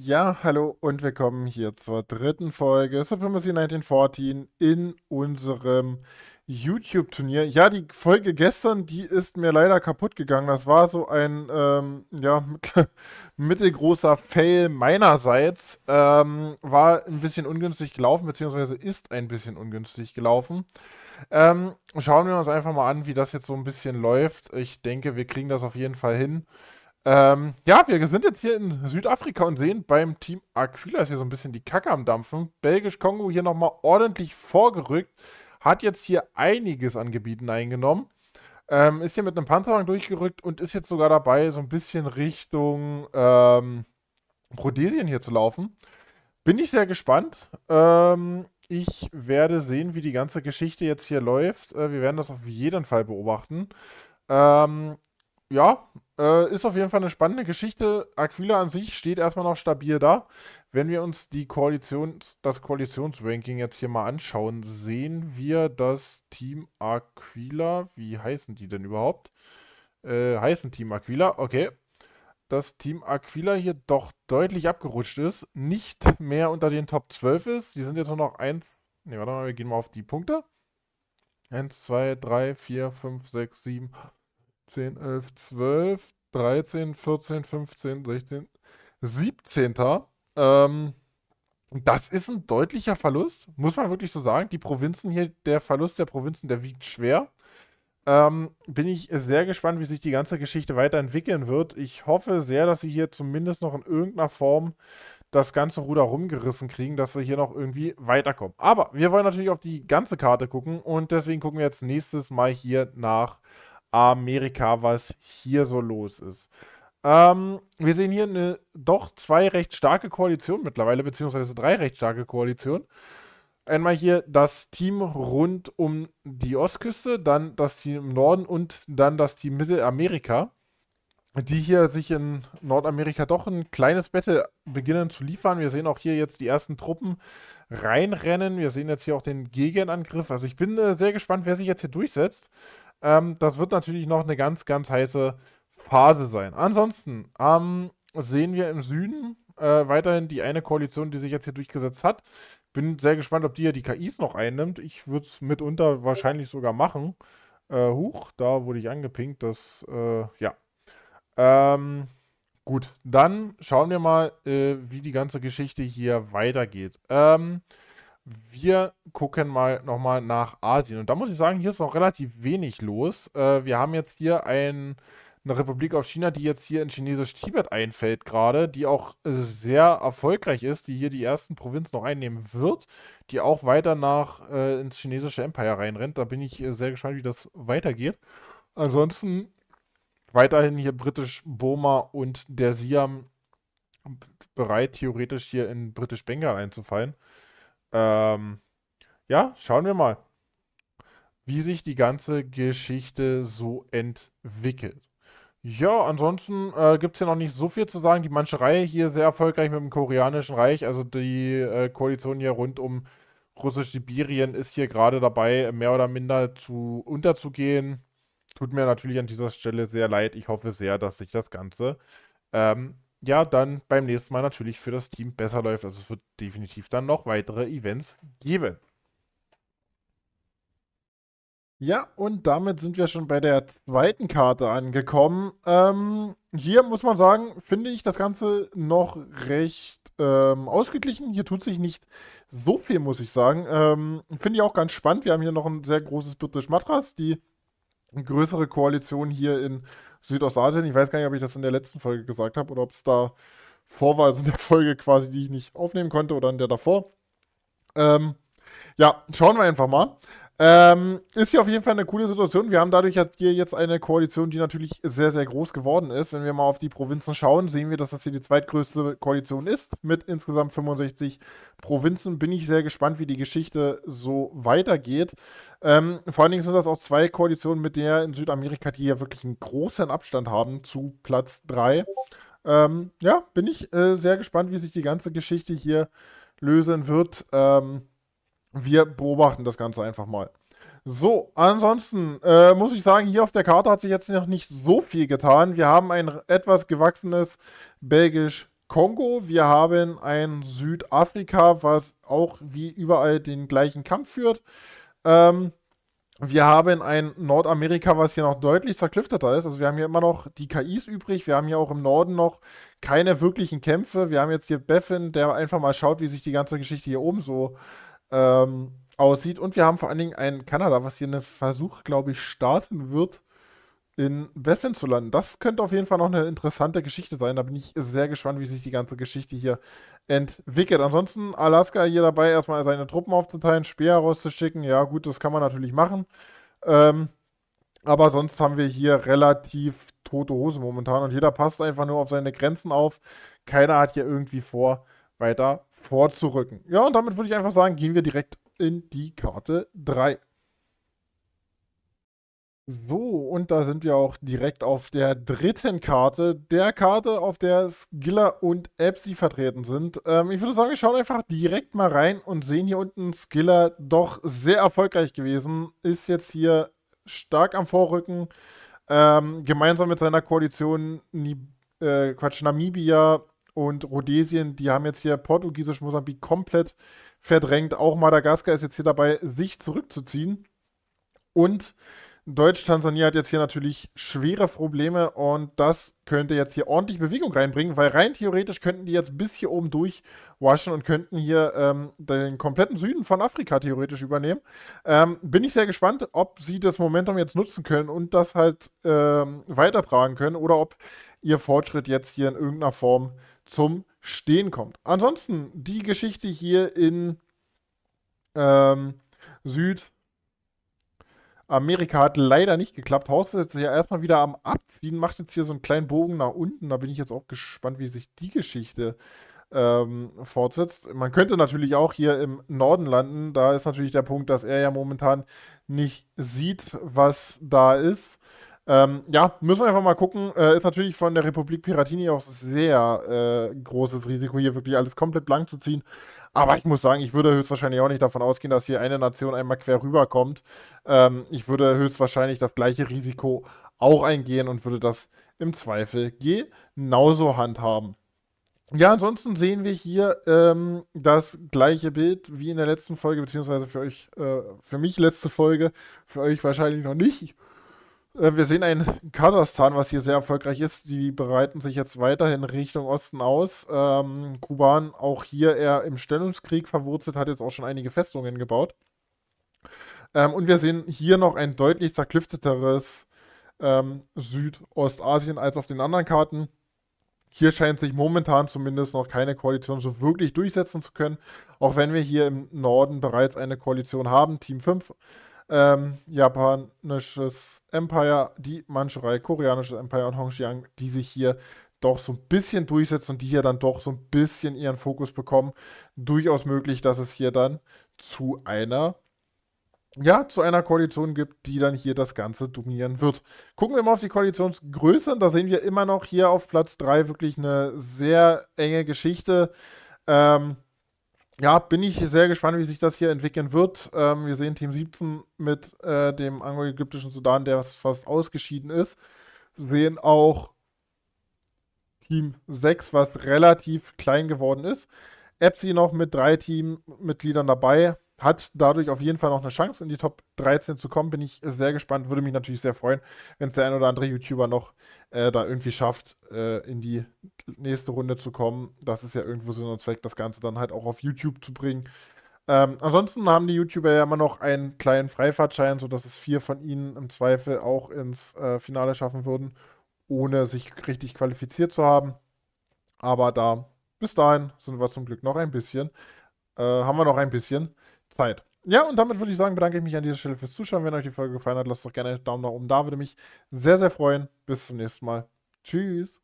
Ja, hallo und willkommen hier zur dritten Folge Supremacy 1914 in unserem YouTube-Turnier. Ja, die Folge gestern, die ist mir leider kaputt gegangen. Das war so ein ähm, ja, mittelgroßer Fail meinerseits. Ähm, war ein bisschen ungünstig gelaufen, beziehungsweise ist ein bisschen ungünstig gelaufen. Ähm, schauen wir uns einfach mal an, wie das jetzt so ein bisschen läuft. Ich denke, wir kriegen das auf jeden Fall hin. Ähm, ja, wir sind jetzt hier in Südafrika und sehen beim Team Aquila ist hier so ein bisschen die Kacke am Dampfen. Belgisch-Kongo hier nochmal ordentlich vorgerückt. Hat jetzt hier einiges an Gebieten eingenommen. Ähm, ist hier mit einem Panzerwagen durchgerückt und ist jetzt sogar dabei, so ein bisschen Richtung ähm, Rhodesien hier zu laufen. Bin ich sehr gespannt. Ähm, ich werde sehen, wie die ganze Geschichte jetzt hier läuft. Äh, wir werden das auf jeden Fall beobachten. Ähm, ja, äh, ist auf jeden Fall eine spannende Geschichte. Aquila an sich steht erstmal noch stabil da. Wenn wir uns die Koalitions, das Koalitionsranking jetzt hier mal anschauen, sehen wir, dass Team Aquila, wie heißen die denn überhaupt? Äh, heißen Team Aquila, okay. Dass Team Aquila hier doch deutlich abgerutscht ist, nicht mehr unter den Top 12 ist. Die sind jetzt nur noch 1. Ne, warte mal, wir gehen mal auf die Punkte. 1, 2, 3, 4, 5, 6, 7, 10, 11, 12, 13, 14, 15, 16, 17. Ähm, das ist ein deutlicher Verlust, muss man wirklich so sagen. Die Provinzen hier, der Verlust der Provinzen, der wiegt schwer. Ähm, bin ich sehr gespannt, wie sich die ganze Geschichte weiterentwickeln wird. Ich hoffe sehr, dass sie hier zumindest noch in irgendeiner Form das ganze Ruder rumgerissen kriegen, dass wir hier noch irgendwie weiterkommen. Aber wir wollen natürlich auf die ganze Karte gucken und deswegen gucken wir jetzt nächstes Mal hier nach Amerika, was hier so los ist. Ähm, wir sehen hier eine doch zwei recht starke Koalitionen mittlerweile, beziehungsweise drei recht starke Koalitionen. Einmal hier das Team rund um die Ostküste, dann das Team im Norden und dann das Team Mittelamerika, die hier sich in Nordamerika doch ein kleines Battle beginnen zu liefern. Wir sehen auch hier jetzt die ersten Truppen reinrennen. Wir sehen jetzt hier auch den Gegenangriff. Also ich bin äh, sehr gespannt, wer sich jetzt hier durchsetzt. Ähm, das wird natürlich noch eine ganz, ganz heiße Phase sein. Ansonsten ähm, sehen wir im Süden äh, weiterhin die eine Koalition, die sich jetzt hier durchgesetzt hat. Bin sehr gespannt, ob die ja die KIs noch einnimmt. Ich würde es mitunter wahrscheinlich sogar machen. Äh, huch, da wurde ich angepinkt. Das, äh, ja. Ähm, gut, dann schauen wir mal, äh, wie die ganze Geschichte hier weitergeht. Ähm, wir gucken mal nochmal nach Asien. Und da muss ich sagen, hier ist noch relativ wenig los. Äh, wir haben jetzt hier ein, eine Republik auf China, die jetzt hier in chinesisch Tibet einfällt gerade, die auch äh, sehr erfolgreich ist, die hier die ersten Provinzen noch einnehmen wird, die auch weiter nach äh, ins chinesische Empire reinrennt. Da bin ich äh, sehr gespannt, wie das weitergeht. Ansonsten weiterhin hier britisch Burma und der Siam bereit, theoretisch hier in britisch Bengal einzufallen. Ähm, ja, schauen wir mal, wie sich die ganze Geschichte so entwickelt. Ja, ansonsten äh, gibt es hier noch nicht so viel zu sagen. Die manche Reihe hier sehr erfolgreich mit dem koreanischen Reich. Also die äh, Koalition hier rund um Russisch-Sibirien ist hier gerade dabei, mehr oder minder zu unterzugehen. Tut mir natürlich an dieser Stelle sehr leid. Ich hoffe sehr, dass sich das Ganze ähm, ja dann beim nächsten Mal natürlich für das Team besser läuft. Also es wird definitiv dann noch weitere Events geben. Ja, und damit sind wir schon bei der zweiten Karte angekommen. Ähm, hier muss man sagen, finde ich das Ganze noch recht ähm, ausgeglichen. Hier tut sich nicht so viel, muss ich sagen. Ähm, finde ich auch ganz spannend. Wir haben hier noch ein sehr großes British Matras, die größere Koalition hier in Südostasien. Ich weiß gar nicht, ob ich das in der letzten Folge gesagt habe oder ob es da vor war, also in der Folge quasi, die ich nicht aufnehmen konnte oder in der davor. Ähm, ja, schauen wir einfach mal. Ähm, ist hier auf jeden Fall eine coole Situation. Wir haben dadurch hier jetzt eine Koalition, die natürlich sehr, sehr groß geworden ist. Wenn wir mal auf die Provinzen schauen, sehen wir, dass das hier die zweitgrößte Koalition ist, mit insgesamt 65 Provinzen. Bin ich sehr gespannt, wie die Geschichte so weitergeht. Ähm, vor allen Dingen sind das auch zwei Koalitionen, mit der in Südamerika, die ja wirklich einen großen Abstand haben zu Platz 3. Ähm, ja, bin ich äh, sehr gespannt, wie sich die ganze Geschichte hier lösen wird. Ähm, wir beobachten das Ganze einfach mal. So, ansonsten äh, muss ich sagen, hier auf der Karte hat sich jetzt noch nicht so viel getan. Wir haben ein etwas gewachsenes Belgisch-Kongo. Wir haben ein Südafrika, was auch wie überall den gleichen Kampf führt. Ähm, wir haben ein Nordamerika, was hier noch deutlich zerklüfteter ist. Also wir haben hier immer noch die KIs übrig. Wir haben hier auch im Norden noch keine wirklichen Kämpfe. Wir haben jetzt hier Beffin, der einfach mal schaut, wie sich die ganze Geschichte hier oben so äh, ähm, aussieht. Und wir haben vor allen Dingen ein Kanada, was hier einen Versuch, glaube ich, starten wird, in Bethlehem zu landen. Das könnte auf jeden Fall noch eine interessante Geschichte sein. Da bin ich sehr gespannt, wie sich die ganze Geschichte hier entwickelt. Ansonsten Alaska hier dabei, erstmal seine Truppen aufzuteilen, Speer rauszuschicken. Ja, gut, das kann man natürlich machen. Ähm, aber sonst haben wir hier relativ tote Hose momentan und jeder passt einfach nur auf seine Grenzen auf. Keiner hat hier irgendwie vor, weiter vorzurücken. Ja, und damit würde ich einfach sagen, gehen wir direkt in die Karte 3. So, und da sind wir auch direkt auf der dritten Karte, der Karte, auf der Skiller und Epsi vertreten sind. Ähm, ich würde sagen, wir schauen einfach direkt mal rein und sehen hier unten Skiller doch sehr erfolgreich gewesen, ist jetzt hier stark am Vorrücken, ähm, gemeinsam mit seiner Koalition Ni äh, Quatsch, Namibia, und Rhodesien, die haben jetzt hier portugiesisch Mosambik komplett verdrängt. Auch Madagaskar ist jetzt hier dabei, sich zurückzuziehen. Und Deutsch-Tansania hat jetzt hier natürlich schwere Probleme und das könnte jetzt hier ordentlich Bewegung reinbringen, weil rein theoretisch könnten die jetzt bis hier oben durchwaschen und könnten hier ähm, den kompletten Süden von Afrika theoretisch übernehmen. Ähm, bin ich sehr gespannt, ob sie das Momentum jetzt nutzen können und das halt ähm, weitertragen können oder ob ihr Fortschritt jetzt hier in irgendeiner Form zum Stehen kommt. Ansonsten die Geschichte hier in ähm, Südamerika hat leider nicht geklappt. Haus ist jetzt ja erstmal wieder am Abziehen, macht jetzt hier so einen kleinen Bogen nach unten. Da bin ich jetzt auch gespannt, wie sich die Geschichte ähm, fortsetzt. Man könnte natürlich auch hier im Norden landen. Da ist natürlich der Punkt, dass er ja momentan nicht sieht, was da ist. Ähm, ja, müssen wir einfach mal gucken. Äh, ist natürlich von der Republik Piratini auch sehr äh, großes Risiko, hier wirklich alles komplett blank zu ziehen. Aber ich muss sagen, ich würde höchstwahrscheinlich auch nicht davon ausgehen, dass hier eine Nation einmal quer rüberkommt. Ähm, ich würde höchstwahrscheinlich das gleiche Risiko auch eingehen und würde das im Zweifel genauso handhaben. Ja, ansonsten sehen wir hier ähm, das gleiche Bild wie in der letzten Folge, beziehungsweise für euch, äh, für mich letzte Folge, für euch wahrscheinlich noch nicht. Äh, wir sehen ein Kasachstan, was hier sehr erfolgreich ist. Die bereiten sich jetzt weiterhin Richtung Osten aus. Ähm, Kuban auch hier eher im Stellungskrieg verwurzelt, hat jetzt auch schon einige Festungen gebaut. Ähm, und wir sehen hier noch ein deutlich zerklüfteteres ähm, Südostasien als auf den anderen Karten. Hier scheint sich momentan zumindest noch keine Koalition so wirklich durchsetzen zu können, auch wenn wir hier im Norden bereits eine Koalition haben, Team 5 ähm, japanisches Empire, die Mandschurei, koreanisches Empire und Hongxiang, die sich hier doch so ein bisschen durchsetzen und die hier dann doch so ein bisschen ihren Fokus bekommen. Durchaus möglich, dass es hier dann zu einer ja, zu einer Koalition gibt, die dann hier das Ganze dominieren wird. Gucken wir mal auf die Koalitionsgröße. Da sehen wir immer noch hier auf Platz 3 wirklich eine sehr enge Geschichte. Ähm, ja, bin ich sehr gespannt, wie sich das hier entwickeln wird. Ähm, wir sehen Team 17 mit äh, dem anglo-ägyptischen Sudan, der fast ausgeschieden ist. Sehen auch Team 6, was relativ klein geworden ist. Epsi noch mit drei Teammitgliedern dabei hat dadurch auf jeden Fall noch eine Chance, in die Top 13 zu kommen. Bin ich sehr gespannt. Würde mich natürlich sehr freuen, wenn es der ein oder andere YouTuber noch äh, da irgendwie schafft, äh, in die nächste Runde zu kommen. Das ist ja irgendwo Sinn und Zweck, das Ganze dann halt auch auf YouTube zu bringen. Ähm, ansonsten haben die YouTuber ja immer noch einen kleinen Freifahrtschein, sodass es vier von ihnen im Zweifel auch ins äh, Finale schaffen würden, ohne sich richtig qualifiziert zu haben. Aber da, bis dahin sind wir zum Glück noch ein bisschen. Äh, haben wir noch ein bisschen Zeit. Ja, und damit würde ich sagen, bedanke ich mich an dieser Stelle fürs Zuschauen. Wenn euch die Folge gefallen hat, lasst doch gerne einen Daumen nach oben da. Würde mich sehr, sehr freuen. Bis zum nächsten Mal. Tschüss.